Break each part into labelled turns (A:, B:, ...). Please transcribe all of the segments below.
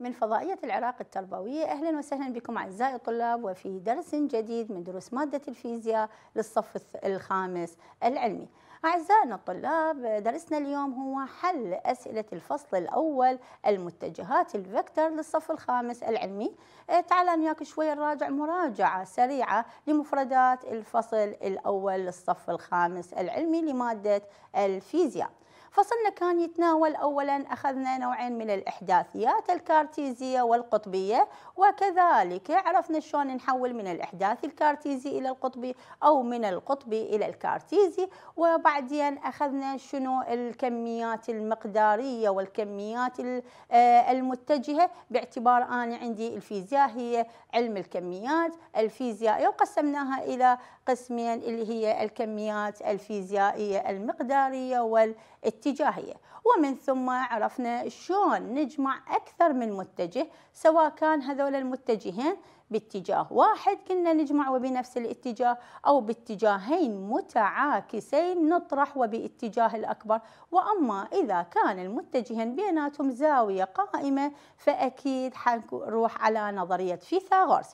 A: من فضائية العراق التربوية أهلا وسهلا بكم أعزائي الطلاب وفي درس جديد من دروس مادة الفيزياء للصف الخامس العلمي أعزائنا الطلاب درسنا اليوم هو حل أسئلة الفصل الأول المتجهات الفكتر للصف الخامس العلمي إيه، تعالى وياك شوي نراجع مراجعة سريعة لمفردات الفصل الأول للصف الخامس العلمي لمادة الفيزياء فصلنا كان يتناول أولا أخذنا نوعين من الإحداثيات الكارتيزية والقطبية وكذلك عرفنا شلون نحول من الإحداثي الكارتيزي إلى القطبي أو من القطبي إلى الكارتيزي وبعدين أخذنا شنو الكميات المقدارية والكميات آه، المتجهة باعتبار أنا عندي الفيزياء هي علم الكميات الفيزيائية وقسمناها إلى قسمين اللي هي الكميات الفيزيائية المقدارية والاتجاه اتجاهية ومن ثم عرفنا شلون نجمع أكثر من متجه سواء كان هذول المتجهين باتجاه واحد كنا نجمع وبنفس الاتجاه أو باتجاهين متعاكسين نطرح وباتجاه الأكبر وأما إذا كان المتجهين بيناتهم زاوية قائمة فأكيد حنروح على نظرية فيثاغورس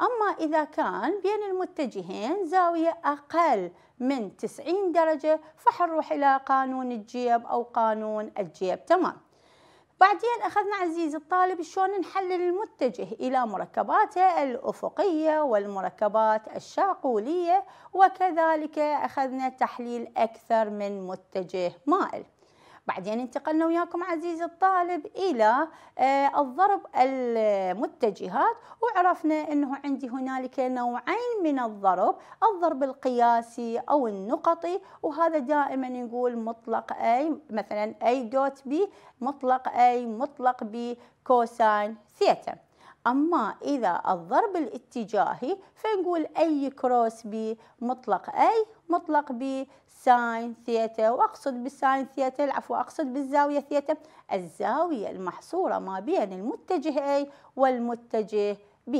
A: أما إذا كان بين المتجهين زاوية أقل من 90 درجة فحنروح إلى قانون الجيب أو قانون الجيب تمام بعدين أخذنا عزيزي الطالب شلون نحلل المتجه إلى مركباته الأفقية والمركبات الشاقولية وكذلك أخذنا تحليل أكثر من متجه مائل بعدين انتقلنا وياكم عزيزي الطالب إلى آه، الضرب المتجهات وعرفنا أنه عندي هنالك نوعين من الضرب الضرب القياسي أو النقطي وهذا دائما نقول مطلق أي مثلا أي دوت بي مطلق أي مطلق بي كوساين ثيتا أما إذا الضرب الاتجاهي فنقول أي كروس بي مطلق أي مطلق بساين ثيتا وأقصد بالساين ثيتا العفو أقصد بالزاوية ثيتا الزاوية المحصورة ما بين المتجه A والمتجه B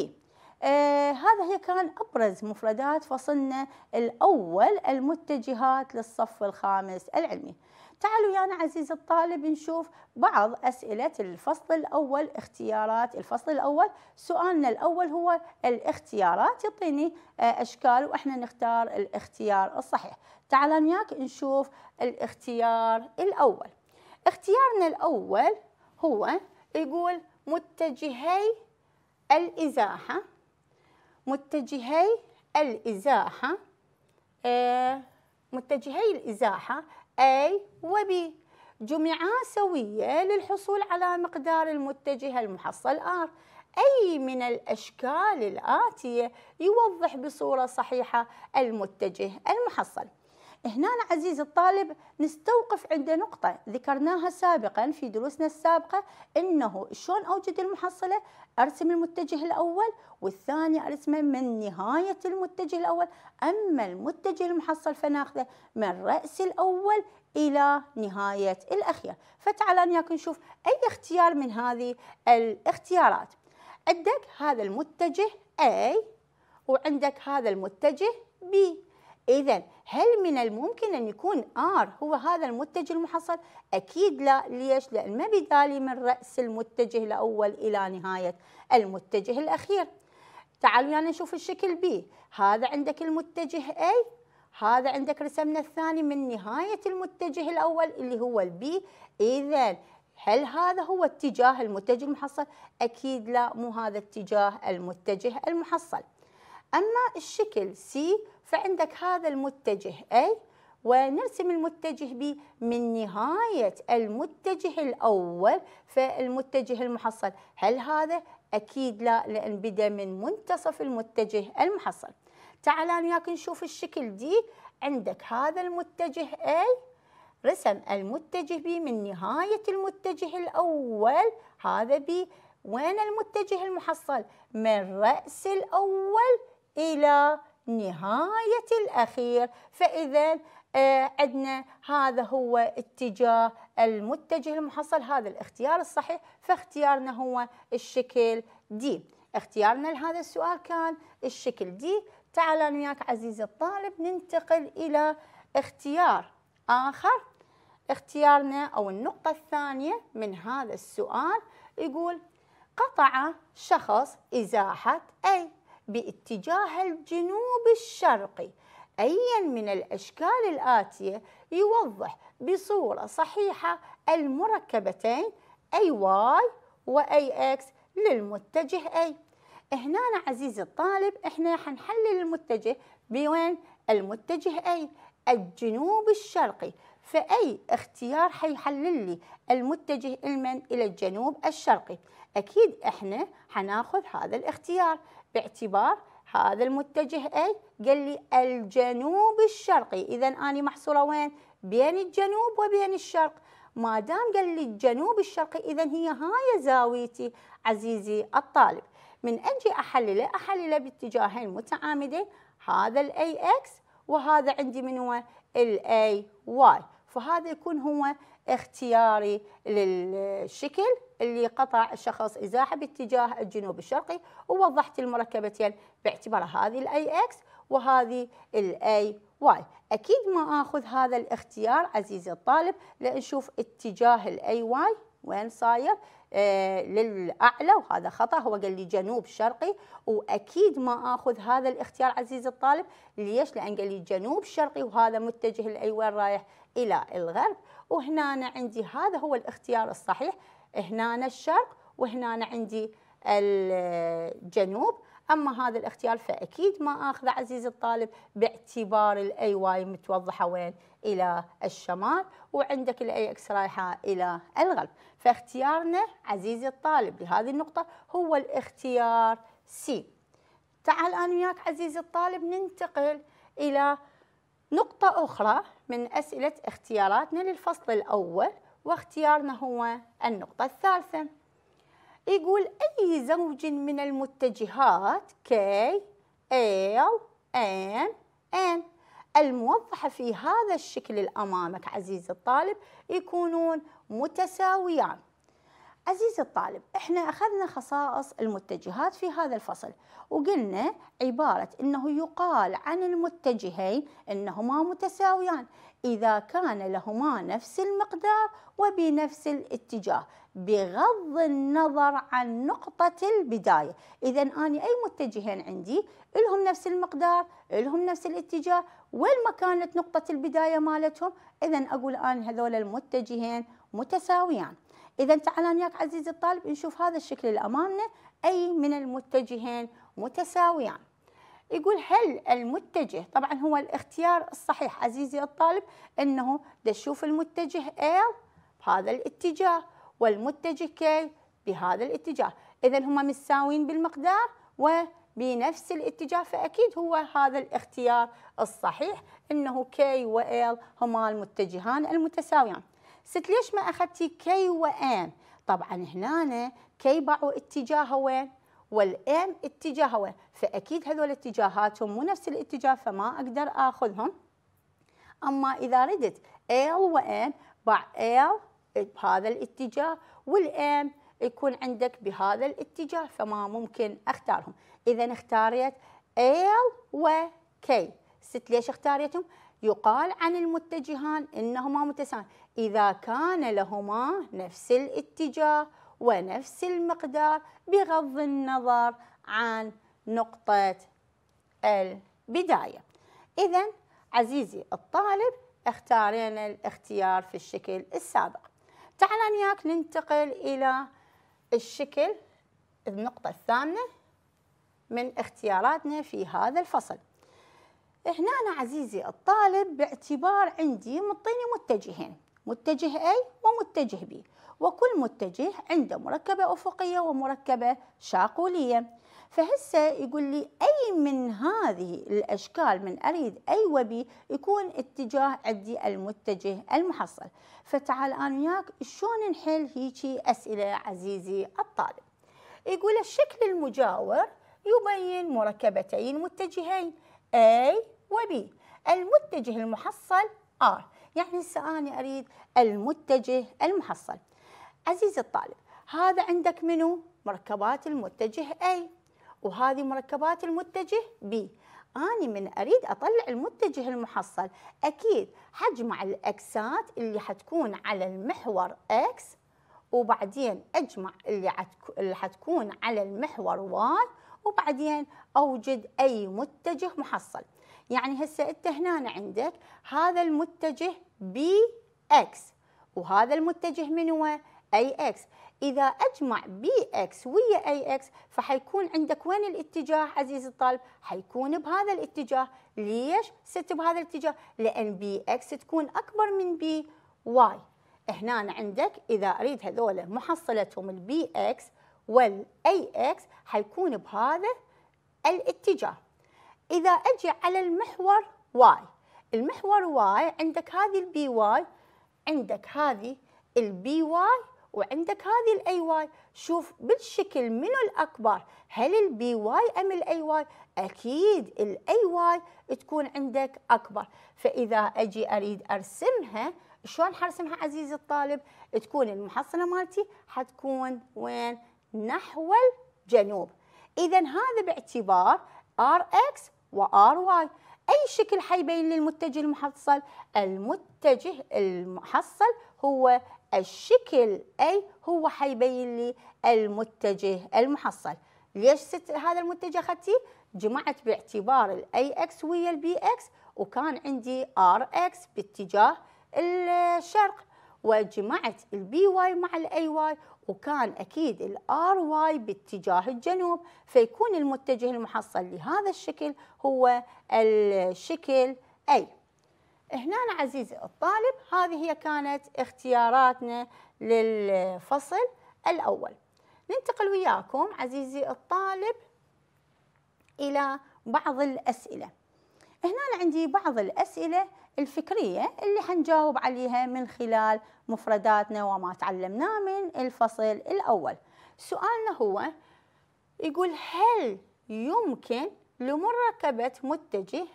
A: آه هذا هي كان أبرز مفردات فصلنا الأول المتجهات للصف الخامس العلمي تعالوا يا يعني عزيزي الطالب نشوف بعض أسئلة الفصل الأول اختيارات الفصل الأول سؤالنا الأول هو الاختيارات يعطيني آه، أشكال وإحنا نختار الاختيار الصحيح تعال وياك نشوف الاختيار الأول اختيارنا الأول هو يقول متجهي الإزاحة متجهي الإزاحة آه، متجهي الإزاحة A و B جمعا سوية للحصول على مقدار المتجه المحصل R أي من الأشكال الآتية يوضح بصورة صحيحة المتجه المحصل هنا عزيزي الطالب نستوقف عند نقطة ذكرناها سابقا في دروسنا السابقة أنه شلون أوجد المحصلة أرسم المتجه الأول والثاني أرسمه من نهاية المتجه الأول أما المتجه المحصل فناخذه من رأس الأول إلى نهاية الأخير فتعال أنياك نشوف أي اختيار من هذه الاختيارات عندك هذا المتجه A وعندك هذا المتجه B إذا هل من الممكن أن يكون R هو هذا المتجه المحصل؟ أكيد لا، ليش؟ لأن ما بدالي من رأس المتجه الأول إلى نهاية المتجه الأخير. تعالوا يعني نشوف الشكل B، هذا عندك المتجه A، هذا عندك رسمنا الثاني من نهاية المتجه الأول اللي هو البي، إذا هل هذا هو اتجاه المتجه المحصل؟ أكيد لا، مو هذا اتجاه المتجه المحصل. أما الشكل سي فعندك هذا المتجه أي ونرسم المتجه ب من نهاية المتجه الأول فالمتجه المحصل هل هذا؟ أكيد لا لأن بدأ من منتصف المتجه المحصل تعال أنا وياك نشوف الشكل دي عندك هذا المتجه أي رسم المتجه بي من نهاية المتجه الأول هذا بي وين المتجه المحصل من رأس الأول إلى نهاية الأخير فإذا آه، عندنا هذا هو اتجاه المتجه المحصل هذا الاختيار الصحيح فاختيارنا هو الشكل دي اختيارنا لهذا السؤال كان الشكل دي تعال أنا وياك عزيزي الطالب ننتقل إلى اختيار آخر اختيارنا أو النقطة الثانية من هذا السؤال يقول قطع شخص إزاحة أي باتجاه الجنوب الشرقي أيا من الأشكال الآتية يوضح بصورة صحيحة المركبتين أي واي وأي إكس للمتجه أي هنا عزيزي الطالب إحنا حنحلل المتجه بوين المتجه أي الجنوب الشرقي فأي اختيار حيحلل لي المتجه المن إلى الجنوب الشرقي أكيد إحنا حناخذ هذا الاختيار باعتبار هذا المتجه أي قال لي الجنوب الشرقي إذا أنا محصورة وين؟ بين الجنوب وبين الشرق ما دام قال لي الجنوب الشرقي إذا هي هاي زاويتي عزيزي الطالب من أجي أحلله أحلله باتجاهين متعامدين هذا الاي اكس وهذا عندي من هو الاي واي فهذا يكون هو اختياري للشكل اللي قطع الشخص إزاحة باتجاه الجنوب الشرقي ووضحت المركبتين باعتبار هذه الاي اكس وهذه الاي واي أكيد ما أخذ هذا الاختيار عزيزي الطالب لنشوف اتجاه الاي واي وين صاير آه للاعلى وهذا خطا هو قال لي جنوب شرقي واكيد ما اخذ هذا الاختيار عزيزي الطالب ليش لان قال لي جنوب شرقي وهذا متجه لاي وين رايح الى الغرب وهنا أنا عندي هذا هو الاختيار الصحيح هنا الشرق وهنا أنا عندي الجنوب اما هذا الاختيار فاكيد ما اخذه عزيزي الطالب باعتبار الاي واي متوضحه وين الى الشمال وعندك الاي اكس رايحه الى الغرب فاختيارنا عزيزي الطالب لهذه النقطه هو الاختيار سي تعال انا وياك عزيزي الطالب ننتقل الى نقطة أخرى من أسئلة اختياراتنا للفصل الأول واختيارنا هو النقطة الثالثة يقول أي زوج من المتجهات K L M N الموضحة في هذا الشكل الأمامك عزيزي الطالب يكونون متساويان عزيزي الطالب احنا اخذنا خصائص المتجهات في هذا الفصل وقلنا عبارة انه يقال عن المتجهين انهما متساويان إذا كان لهما نفس المقدار وبنفس الاتجاه بغض النظر عن نقطة البداية إذا أنا أي متجهين عندي لهم نفس المقدار لهم نفس الاتجاه وين ما كانت نقطة البداية مالتهم إذا أقول أنا هذول المتجهين متساويان إذا تعال وياك عزيزي الطالب نشوف هذا الشكل اللي أمامنا أي من المتجهين متساويان يقول هل المتجه طبعا هو الاختيار الصحيح عزيزي الطالب انه تشوف المتجه L بهذا الاتجاه والمتجه K بهذا الاتجاه اذا هما متساويين بالمقدار وبنفس الاتجاه فاكيد هو هذا الاختيار الصحيح انه K و L هما المتجهان المتساويان ست ليش ما اخذتي K و M طبعا هنا K باعوا اتجاهه وين والام اتجاهه فاكيد هذول اتجاهاتهم مو نفس الاتجاه فما اقدر اخذهم اما اذا ردت ال وان باع ال بهذا الاتجاه والام يكون عندك بهذا الاتجاه فما ممكن اختارهم اذا اختاريت ال وكي ست ليش اختاريتهم يقال عن المتجهان انهما متساويان اذا كان لهما نفس الاتجاه ونفس المقدار بغض النظر عن نقطة البداية إذا عزيزي الطالب اختارينا الاختيار في الشكل السابق تعال وياك ننتقل إلى الشكل النقطة الثامنة من اختياراتنا في هذا الفصل هنا أنا عزيزي الطالب باعتبار عندي مطيني متجهين متجه A ومتجه B وكل متجه عنده مركبة أفقية ومركبة شاقولية فهسه يقول لي أي من هذه الأشكال من أريد أي وبي يكون اتجاه عندي المتجه المحصل فتعال أنا وياك شلون نحل هيجي أسئلة عزيزي الطالب يقول الشكل المجاور يبين مركبتين متجهين A و B المتجه المحصل R يعني هسه أنا أريد المتجه المحصل عزيزي الطالب هذا عندك منو مركبات المتجه A وهذه مركبات المتجه B أنا من أريد أطلع المتجه المحصل أكيد حجمع الأكسات اللي حتكون على المحور X وبعدين أجمع اللي, اللي حتكون على المحور Y وبعدين أوجد أي متجه محصل يعني هسه انت هنا عندك هذا المتجه بي اكس وهذا المتجه من هو اي اكس اذا اجمع بي اكس ويا اي اكس فحيكون عندك وين الاتجاه عزيزي الطالب حيكون بهذا الاتجاه ليش ست بهذا الاتجاه لان بي اكس تكون اكبر من بي واي هنا عندك اذا اريد هذول محصلتهم البي اكس والاي اكس حيكون بهذا الاتجاه إذا أجي على المحور واي المحور واي عندك هذه البي واي عندك هذه البي واي وعندك هذه الاي واي شوف بالشكل منو الاكبر هل البي واي ام الاي واي اكيد الاي واي تكون عندك اكبر فاذا اجي اريد ارسمها شلون حرسمها عزيزي الطالب تكون المحصله مالتي حتكون وين نحو الجنوب اذا هذا باعتبار ار اكس وار واي اي شكل حيبين لي المتجه المحصل المتجه المحصل هو الشكل اي هو حيبين لي المتجه المحصل ليش ست هذا المتجه اخذتيه جمعت باعتبار الاي اكس ويا البي اكس وكان عندي ار اكس باتجاه الشرق وجمعت البي واي مع الاي واي وكان اكيد الار واي باتجاه الجنوب فيكون المتجه المحصل لهذا الشكل هو الشكل اي هنا عزيزي الطالب هذه هي كانت اختياراتنا للفصل الاول ننتقل وياكم عزيزي الطالب الى بعض الاسئله عندي بعض الأسئلة الفكرية اللي حنجاوب عليها من خلال مفرداتنا وما تعلمناه من الفصل الأول سؤالنا هو يقول هل يمكن لمركبة متجه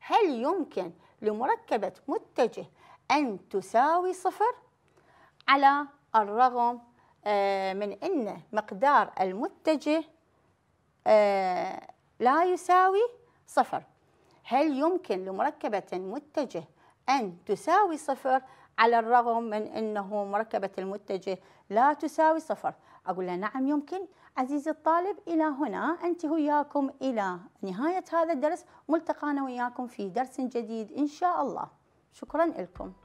A: هل يمكن لمركبة متجه أن تساوي صفر على الرغم آه، من أن مقدار المتجه آه، لا يساوي صفر هل يمكن لمركبة متجه أن تساوي صفر على الرغم من أنه مركبة المتجه لا تساوي صفر أقول له نعم يمكن عزيزي الطالب إلى هنا أنت وياكم إلى نهاية هذا الدرس ملتقانا وياكم في درس جديد إن شاء الله شكرا لكم